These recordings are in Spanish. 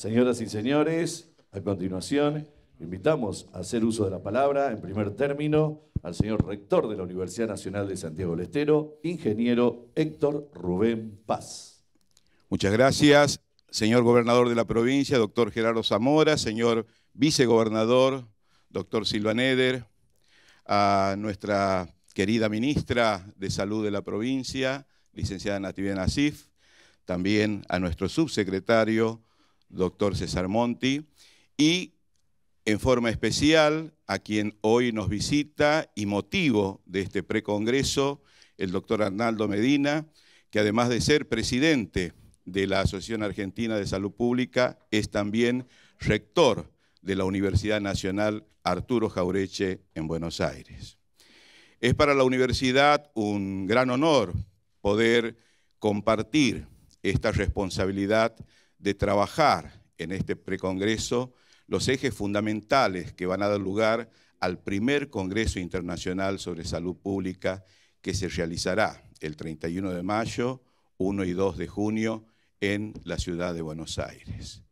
Señoras y señores, a continuación invitamos a hacer uso de la palabra, en primer término, al señor rector de la Universidad Nacional de Santiago del Estero, ingeniero Héctor Rubén Paz. Muchas gracias, señor gobernador de la provincia, doctor Gerardo Zamora, señor vicegobernador, doctor Silva Neder, a nuestra querida ministra de Salud de la provincia, licenciada Natividad Nasif, también a nuestro subsecretario, doctor César Monti, y en forma especial a quien hoy nos visita y motivo de este precongreso, el doctor Arnaldo Medina, que además de ser presidente de la Asociación Argentina de Salud Pública, es también rector de la Universidad Nacional Arturo Jaureche en Buenos Aires. Es para la universidad un gran honor poder compartir esta responsabilidad de trabajar en este precongreso los ejes fundamentales que van a dar lugar al primer Congreso Internacional sobre Salud Pública que se realizará el 31 de mayo, 1 y 2 de junio en la ciudad de Buenos Aires.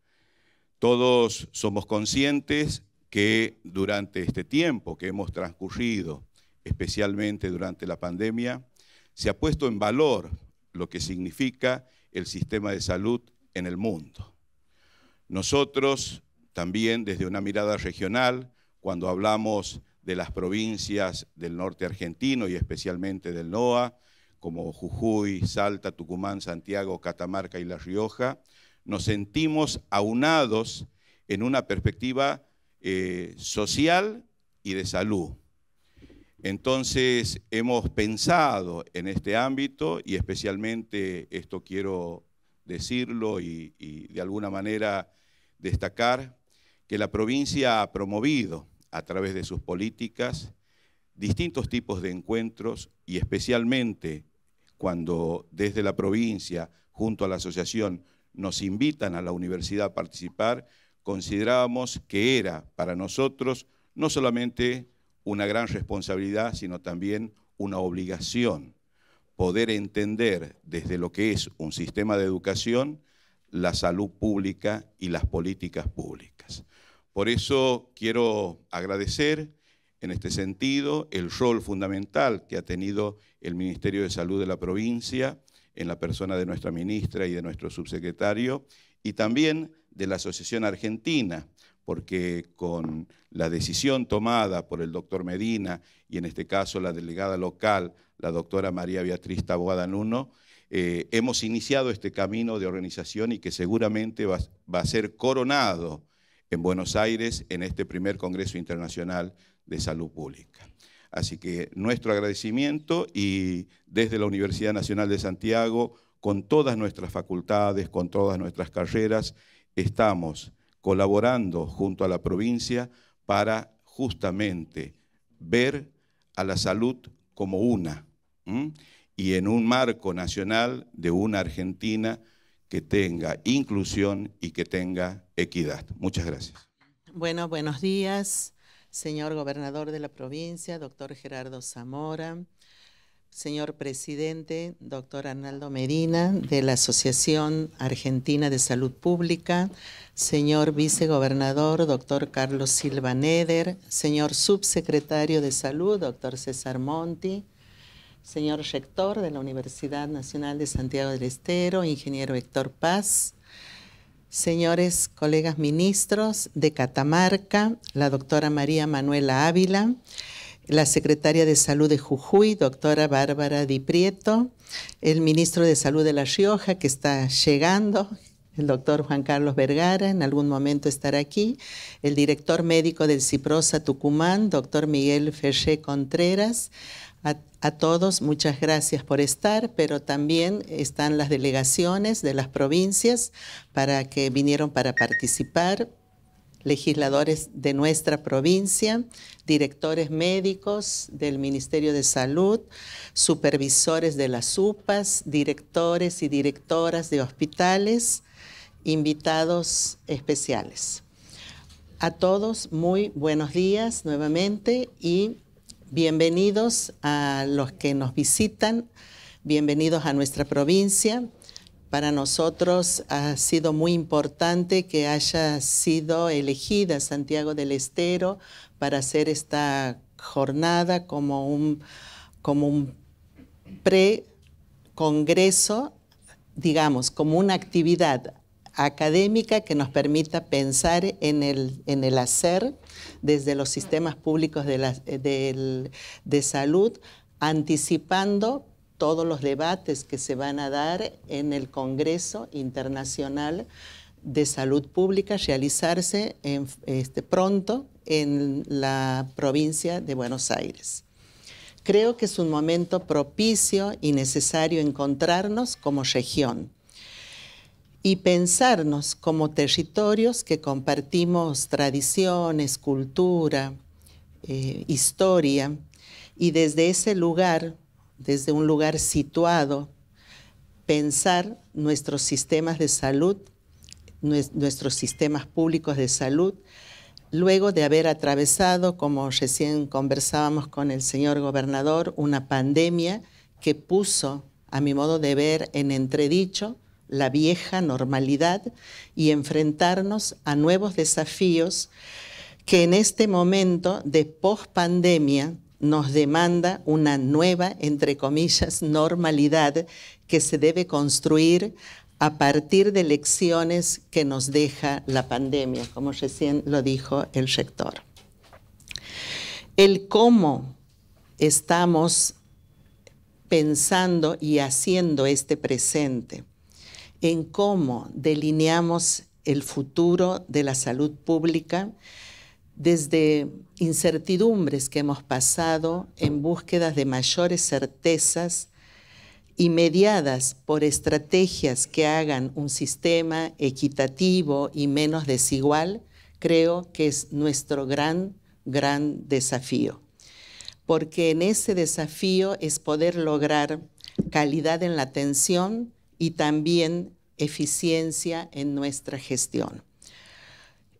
Todos somos conscientes que durante este tiempo que hemos transcurrido, especialmente durante la pandemia, se ha puesto en valor lo que significa el sistema de salud en el mundo. Nosotros también desde una mirada regional, cuando hablamos de las provincias del norte argentino y especialmente del NOA, como Jujuy, Salta, Tucumán, Santiago, Catamarca y La Rioja, nos sentimos aunados en una perspectiva eh, social y de salud. Entonces hemos pensado en este ámbito y especialmente esto quiero decirlo y, de alguna manera destacar que la provincia ha promovido a través de sus políticas distintos tipos de encuentros y especialmente cuando desde la provincia, junto a la asociación, nos invitan a la universidad a participar, considerábamos que era para nosotros no solamente una gran responsabilidad, sino también una obligación poder entender desde lo que es un sistema de educación la salud pública y las políticas públicas. Por eso quiero agradecer en este sentido el rol fundamental que ha tenido el Ministerio de Salud de la provincia en la persona de nuestra ministra y de nuestro subsecretario y también de la Asociación Argentina porque con la decisión tomada por el doctor Medina y en este caso la delegada local, la doctora María Beatriz Taboada Nuno, eh, hemos iniciado este camino de organización y que seguramente va a ser coronado en Buenos Aires en este primer Congreso Internacional de Salud Pública. Así que nuestro agradecimiento y desde la Universidad Nacional de Santiago, con todas nuestras facultades, con todas nuestras carreras, estamos colaborando junto a la provincia para justamente ver a la salud como una y en un marco nacional de una Argentina que tenga inclusión y que tenga equidad. Muchas gracias. Bueno, buenos días, señor gobernador de la provincia, doctor Gerardo Zamora señor presidente, doctor Arnaldo Medina, de la Asociación Argentina de Salud Pública, señor vicegobernador, doctor Carlos Silva Neder, señor subsecretario de Salud, doctor César Monti, señor rector de la Universidad Nacional de Santiago del Estero, ingeniero Héctor Paz, señores colegas ministros de Catamarca, la doctora María Manuela Ávila, la secretaria de Salud de Jujuy, doctora Bárbara Di Prieto, el ministro de Salud de La Rioja, que está llegando, el doctor Juan Carlos Vergara, en algún momento estará aquí, el director médico del Ciprosa Tucumán, doctor Miguel Ferré Contreras. A, a, todos, muchas gracias por estar, pero también están las delegaciones de las provincias para que vinieron para participar legisladores de nuestra provincia, directores médicos del Ministerio de Salud, supervisores de las UPAs, directores y directoras de hospitales, invitados especiales. A todos muy buenos días nuevamente y bienvenidos a los que nos visitan, bienvenidos a nuestra provincia, para nosotros ha sido muy importante que haya sido elegida Santiago del Estero para hacer esta jornada como un, como un pre-congreso, digamos, como una actividad académica que nos permita pensar en el, hacer desde los sistemas públicos de, de, de salud, anticipando todos los debates que se van a dar en el Congreso Internacional de Salud Pública realizarse este, pronto en la provincia de Buenos Aires. Creo que es un momento propicio y necesario encontrarnos como región y pensarnos como territorios que compartimos tradiciones, cultura, eh, historia, y desde ese lugar desde un lugar situado, pensar nuestros sistemas de salud, nuestros sistemas públicos de salud, luego de haber atravesado, como recién conversábamos con el señor gobernador, una pandemia que puso, a mi modo de ver, en entredicho la vieja normalidad y enfrentarnos a nuevos desafíos que en este momento de pospandemia nos demanda una nueva, entre comillas, normalidad que se debe construir a partir de lecciones que nos deja la pandemia, como recién lo dijo el rector. El cómo estamos pensando y haciendo este presente, en cómo delineamos el futuro de la salud pública, desde incertidumbres que hemos pasado en búsquedas de mayores certezas y mediadas por estrategias que hagan un sistema equitativo y menos desigual, creo que es nuestro gran, gran desafío. Porque en ese desafío es poder lograr calidad en la atención y también eficiencia en nuestra gestión.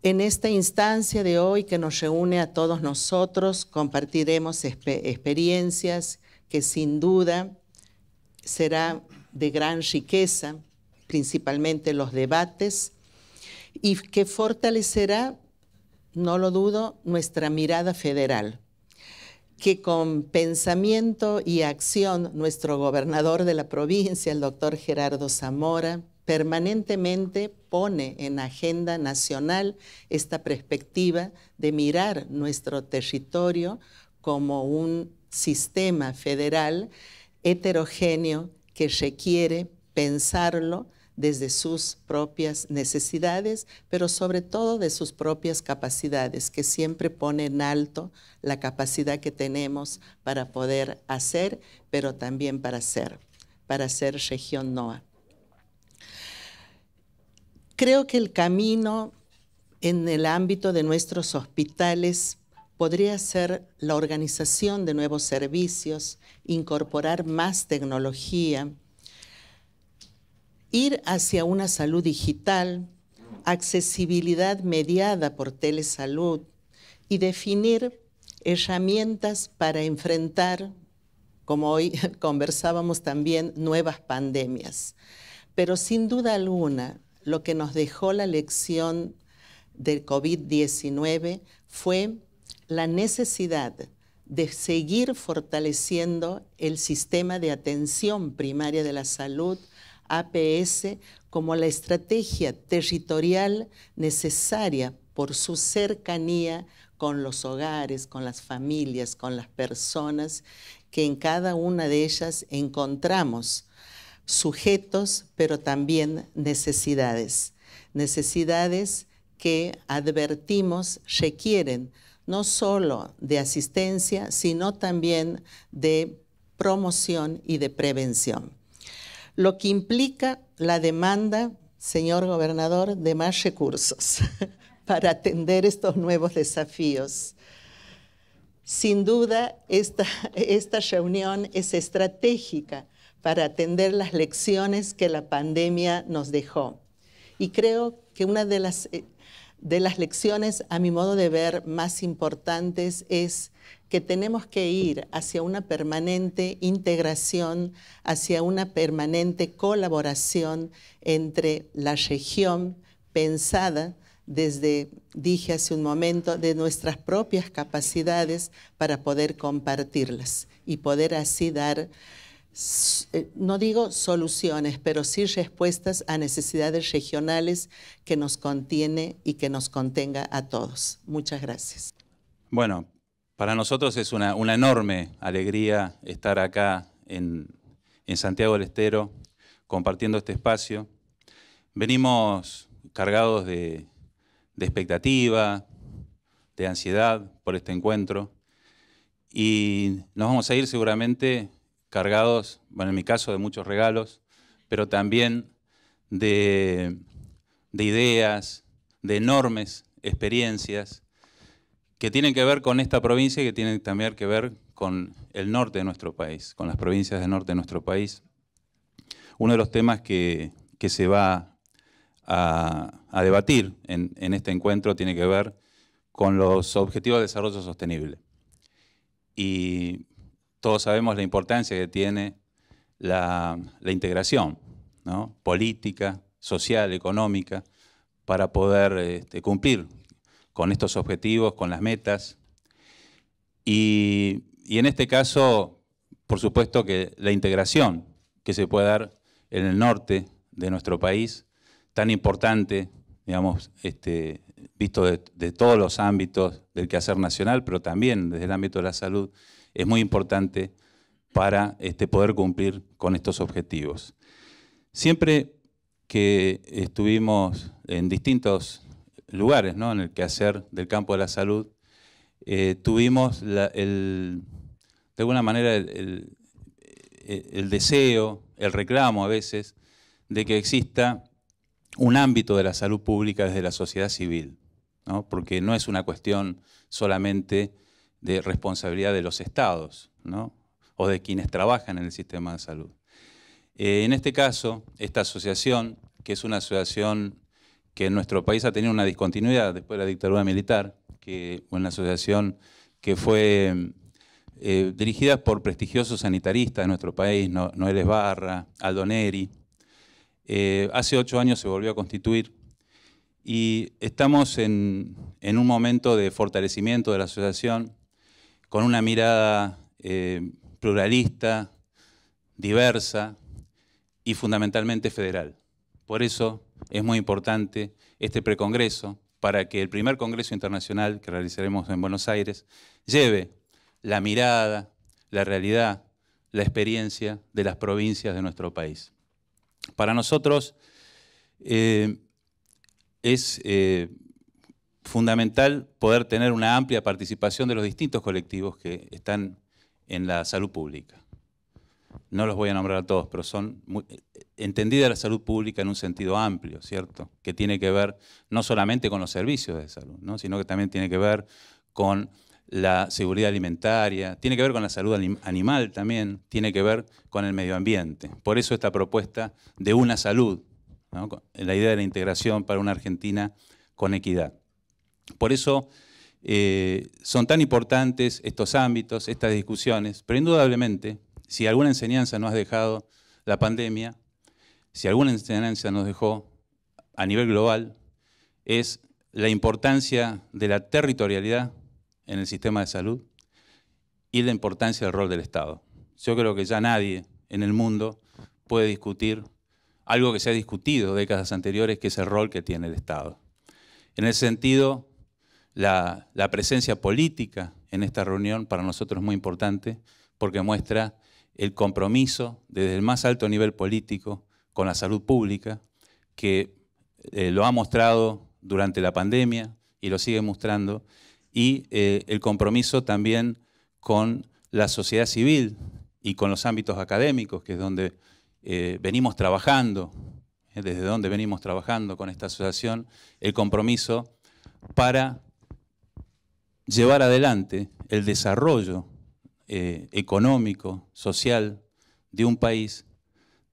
En esta instancia de hoy que nos reúne a todos nosotros, compartiremos experiencias que sin duda será de gran riqueza, principalmente los debates, y que fortalecerá, no lo dudo, nuestra mirada federal, que con pensamiento y acción nuestro gobernador de la provincia, el doctor Gerardo Zamora, permanentemente pone en agenda nacional esta perspectiva de mirar nuestro territorio como un sistema federal heterogéneo que requiere pensarlo desde sus propias necesidades, pero sobre todo de sus propias capacidades, que siempre pone en alto la capacidad que tenemos para poder hacer, pero también para ser, para ser región NOA. Creo que el camino en el ámbito de nuestros hospitales podría ser la organización de nuevos servicios, incorporar más tecnología, ir hacia una salud digital, accesibilidad mediada por telesalud y definir herramientas para enfrentar, como hoy conversábamos también, nuevas pandemias. Pero sin duda alguna, lo que nos dejó la lección del COVID-19 fue la necesidad de seguir fortaleciendo el sistema de atención primaria de la salud, APS, como la estrategia territorial necesaria por su cercanía con los hogares, con las familias, con las personas, que en cada una de ellas encontramos sujetos, pero también necesidades. Necesidades que advertimos requieren no solo de asistencia, sino también de promoción y de prevención. Lo que implica la demanda, señor gobernador, de más recursos para atender estos nuevos desafíos. Sin duda, esta, esta reunión es estratégica para atender las lecciones que la pandemia nos dejó. Y creo que una de las, eh, de las lecciones, a mi modo de ver, más importantes es que tenemos que ir hacia una permanente integración, hacia una permanente colaboración entre la región pensada desde, dije hace un momento, de nuestras propias capacidades para poder compartirlas y poder así dar eh, no digo soluciones, pero sí respuestas a necesidades regionales que nos contiene y que nos contenga a todos. Muchas gracias. Bueno, para nosotros es una, enorme alegría estar acá en, Santiago del Estero compartiendo este espacio. Venimos cargados de, de expectativa, de ansiedad por este encuentro y nos vamos a ir seguramente cargados, bueno, en mi caso, de muchos regalos, pero también de, ideas, de enormes experiencias que tienen que ver con esta provincia y que tienen también que ver con el norte de nuestro país, con las provincias del norte de nuestro país. Uno de los temas que, se va a, debatir en, en, este encuentro tiene que ver con los objetivos de desarrollo sostenible. Y todos sabemos la importancia que tiene la, integración política, social, económica, para poder este, cumplir con estos objetivos, con las metas. Y, en este caso, por supuesto que la integración que se puede dar en el norte de nuestro país, tan importante, digamos, este, visto de, todos los ámbitos del quehacer nacional, pero también desde el ámbito de la salud, es muy importante para este, poder cumplir con estos objetivos. Siempre que estuvimos en distintos lugares ¿no? en el quehacer del campo de la salud, eh, tuvimos de alguna manera el, deseo, el reclamo a veces, de que exista un ámbito de la salud pública desde la sociedad civil, porque no es una cuestión solamente de responsabilidad de los estados o de quienes trabajan en el sistema de salud. Eh, en este caso, esta asociación, que es una asociación que en nuestro país ha tenido una discontinuidad después de la dictadura militar, que una asociación que fue eh, dirigida por prestigiosos sanitaristas de nuestro país, no, Noel Esbarra, Aldo Neri, eh, hace ocho años se volvió a constituir y estamos en un momento de fortalecimiento de la asociación con una mirada eh, pluralista, diversa y fundamentalmente federal. Por eso es muy importante este precongreso para que el primer Congreso Internacional que realizaremos en Buenos Aires lleve la mirada, la realidad, la experiencia de las provincias de nuestro país. Para nosotros eh, es eh, fundamental poder tener una amplia participación de los distintos colectivos que están en la salud pública. No los voy a nombrar a todos, pero son muy, entendida la salud pública en un sentido amplio, ¿cierto? Que tiene que ver no solamente con los servicios de salud, sino que también tiene que ver con la seguridad alimentaria, tiene que ver con la salud animal también, tiene que ver con el medio ambiente. Por eso esta propuesta de una salud, la idea de la integración para una Argentina con equidad. Por eso eh, son tan importantes estos ámbitos, estas discusiones, pero indudablemente, si alguna enseñanza nos ha dejado la pandemia, si alguna enseñanza nos dejó a nivel global, es la importancia de la territorialidad en el sistema de salud y la importancia del rol del Estado. Yo creo que ya nadie en el mundo puede discutir algo que se ha discutido décadas anteriores, que es el rol que tiene el Estado. En el sentido, la, presencia política en esta reunión para nosotros es muy importante porque muestra el compromiso desde el más alto nivel político con la salud pública, que eh, lo ha mostrado durante la pandemia y lo sigue mostrando, y eh, el compromiso también con la sociedad civil y con los ámbitos académicos, que es donde eh, venimos trabajando, desde donde venimos trabajando con esta asociación, el compromiso para llevar adelante el desarrollo eh, económico, social de un país,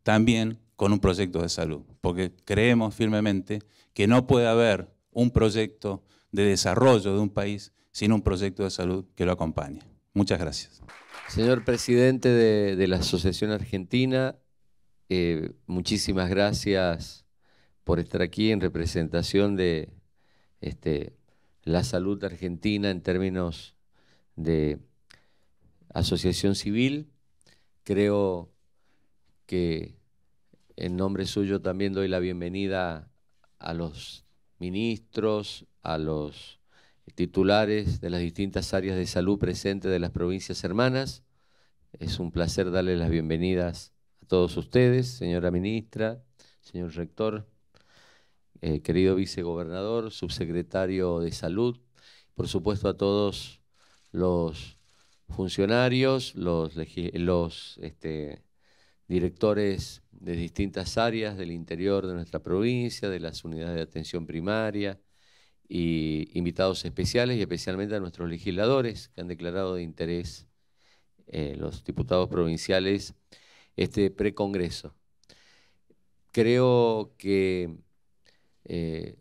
también con un proyecto de salud, porque creemos firmemente que no puede haber un proyecto de desarrollo de un país sin un proyecto de salud que lo acompañe. Muchas gracias. Señor presidente de, la Asociación Argentina, eh, muchísimas gracias por estar aquí en representación de este la salud argentina en términos de asociación civil. Creo que en nombre suyo también doy la bienvenida a los ministros, a los titulares de las distintas áreas de salud presentes de las provincias hermanas. Es un placer darles las bienvenidas a todos ustedes, señora ministra, señor rector, eh, querido vicegobernador, subsecretario de Salud, por supuesto a todos los funcionarios, los, este, directores de distintas áreas del interior de nuestra provincia, de las unidades de atención primaria, y invitados especiales y especialmente a nuestros legisladores que han declarado de interés eh, los diputados provinciales este precongreso. Creo que eh,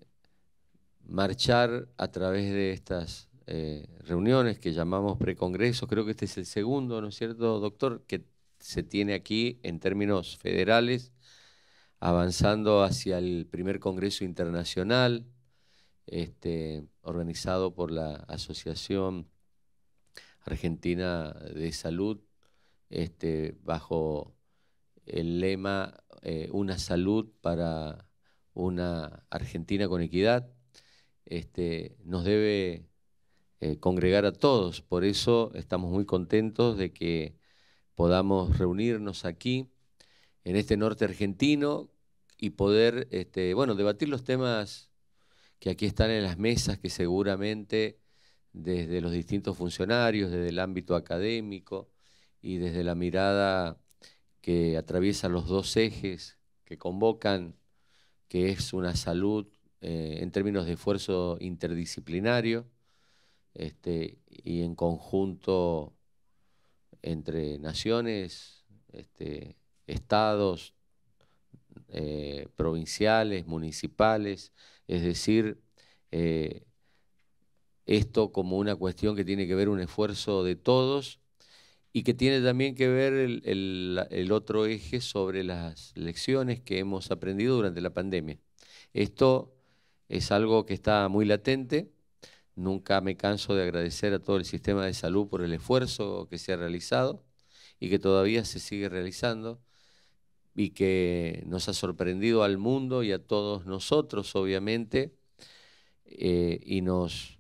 marchar a través de estas eh, reuniones que llamamos precongresos, creo que este es el segundo, ¿no es cierto, doctor?, que se tiene aquí en términos federales, avanzando hacia el primer Congreso Internacional, este, organizado por la Asociación Argentina de Salud, este, bajo el lema eh, Una salud para una Argentina con equidad, este, nos debe eh, congregar a todos. Por eso estamos muy contentos de que podamos reunirnos aquí, en este norte argentino, y poder, este, bueno, debatir los temas que aquí están en las mesas, que seguramente desde los distintos funcionarios, desde el ámbito académico y desde la mirada que atraviesa los dos ejes que convocan que es una salud eh, en términos de esfuerzo interdisciplinario este, y en conjunto entre naciones, este, estados, eh, provinciales, municipales, es decir, eh, esto como una cuestión que tiene que ver un esfuerzo de todos y que tiene también que ver el, otro eje sobre las lecciones que hemos aprendido durante la pandemia. Esto es algo que está muy latente. Nunca me canso de agradecer a todo el sistema de salud por el esfuerzo que se ha realizado y que todavía se sigue realizando y que nos ha sorprendido al mundo y a todos nosotros, obviamente, eh, y nos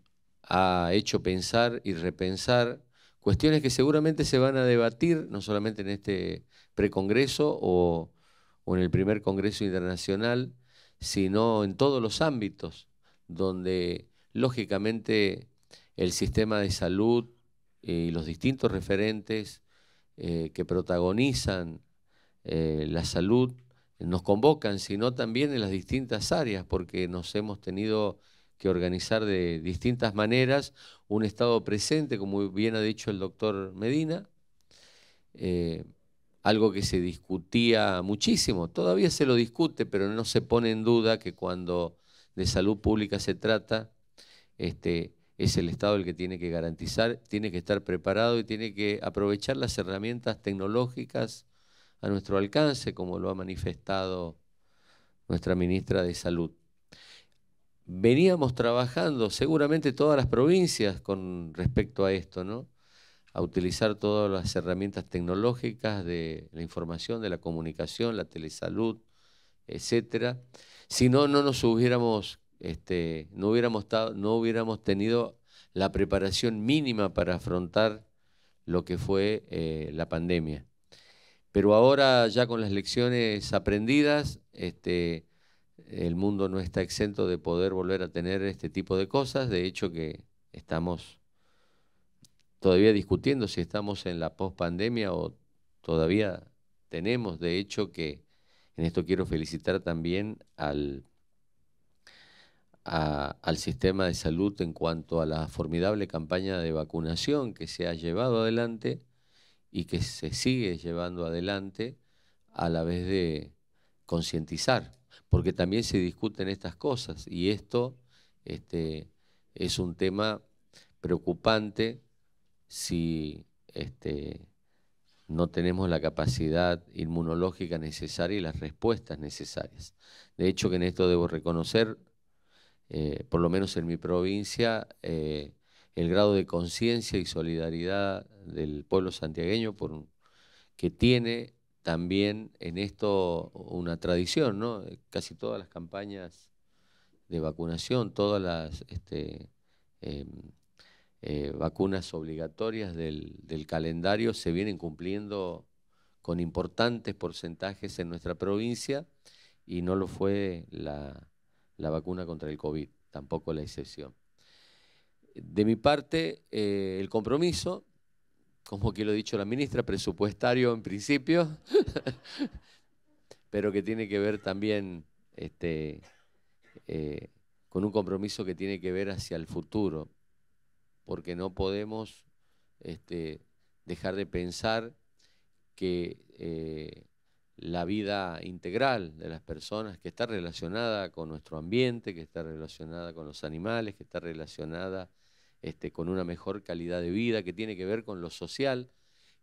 ha hecho pensar y repensar cuestiones que seguramente se van a debatir, no solamente en este precongreso o, o en el primer Congreso Internacional, sino en todos los ámbitos donde lógicamente el sistema de salud y eh, los distintos referentes eh, que protagonizan eh, la salud nos convocan, sino también en las distintas áreas, porque nos hemos tenido que organizar de distintas maneras un Estado presente, como bien ha dicho el doctor Medina, eh, algo que se discutía muchísimo, todavía se lo discute, pero no se pone en duda que cuando de salud pública se trata, este, es el Estado el que tiene que garantizar, tiene que estar preparado y tiene que aprovechar las herramientas tecnológicas a nuestro alcance, como lo ha manifestado nuestra ministra de Salud veníamos trabajando seguramente todas las provincias con respecto a esto, ¿no? A utilizar todas las herramientas tecnológicas de la información, de la comunicación, la telesalud, etcétera. Si no, no nos hubiéramos, este, no hubiéramos, no hubiéramos tenido la preparación mínima para afrontar lo que fue eh, la pandemia. Pero ahora ya con las lecciones aprendidas, este, el mundo no está exento de poder volver a tener este tipo de cosas. De hecho que estamos todavía discutiendo si estamos en la pospandemia o todavía tenemos. De hecho que en esto quiero felicitar también al, al sistema de salud en cuanto a la formidable campaña de vacunación que se ha llevado adelante y que se sigue llevando adelante a la vez de concientizar porque también se discuten estas cosas y esto este, es un tema preocupante si este, no tenemos la capacidad inmunológica necesaria y las respuestas necesarias. De hecho, que en esto debo reconocer, eh, por lo menos en mi provincia, eh, el grado de conciencia y solidaridad del pueblo santiagueño por, que tiene también en esto una tradición, ¿no? Eh, casi todas las campañas de vacunación, todas las este, em, eh, vacunas obligatorias del, calendario se vienen cumpliendo con importantes porcentajes en nuestra provincia y no lo fue la, vacuna contra el COVID, tampoco la excepción. De mi parte, eh, el compromiso como que lo ha dicho la ministra, presupuestario en principio, pero que tiene que ver también este, eh, con un compromiso que tiene que ver hacia el futuro, porque no podemos este, dejar de pensar que eh, la vida integral de las personas, que está relacionada con nuestro ambiente, que está relacionada con los animales, que está relacionada este, con una mejor calidad de vida, que tiene que ver con lo social,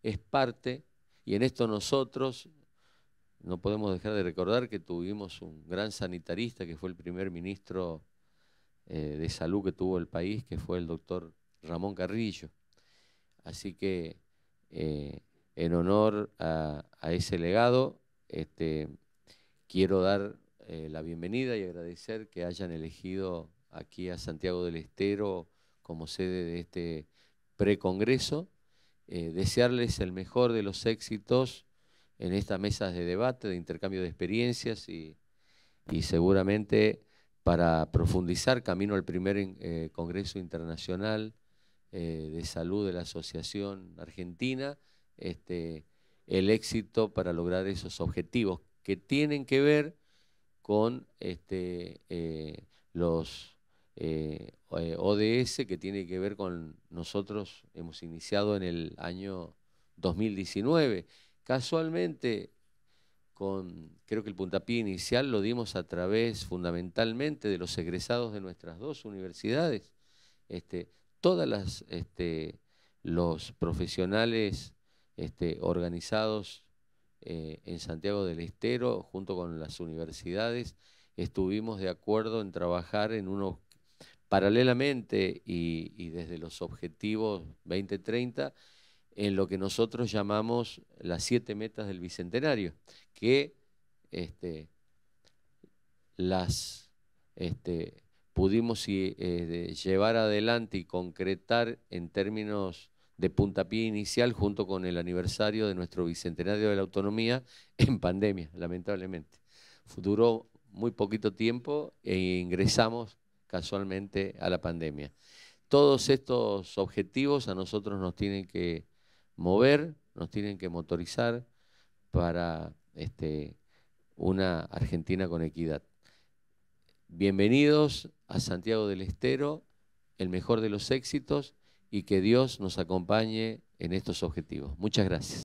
es parte, y en esto nosotros no podemos dejar de recordar que tuvimos un gran sanitarista que fue el primer ministro eh, de salud que tuvo el país, que fue el doctor Ramón Carrillo. Así que eh, en honor a, ese legado, este, quiero dar eh, la bienvenida y agradecer que hayan elegido aquí a Santiago del Estero como sede de este precongreso. Eh, desearles el mejor de los éxitos en estas mesas de debate, de intercambio de experiencias y, seguramente para profundizar camino al primer eh, Congreso Internacional eh, de Salud de la Asociación Argentina, este, el éxito para lograr esos objetivos que tienen que ver con este, eh, los eh, eh, ODS que tiene que ver con nosotros, hemos iniciado en el año 2019. Casualmente, con, creo que el puntapié inicial lo dimos a través fundamentalmente de los egresados de nuestras dos universidades. Este, todas las este, los profesionales este, organizados eh, en Santiago del Estero, junto con las universidades, estuvimos de acuerdo en trabajar en unos paralelamente y, desde los objetivos 2030 en lo que nosotros llamamos las siete metas del Bicentenario, que este, las este, pudimos eh, llevar adelante y concretar en términos de puntapié inicial junto con el aniversario de nuestro Bicentenario de la Autonomía en pandemia, lamentablemente. Duró muy poquito tiempo e ingresamos casualmente a la pandemia. Todos estos objetivos a nosotros nos tienen que mover, nos tienen que motorizar para este, una Argentina con equidad. Bienvenidos a Santiago del Estero, el mejor de los éxitos y que Dios nos acompañe en estos objetivos. Muchas gracias.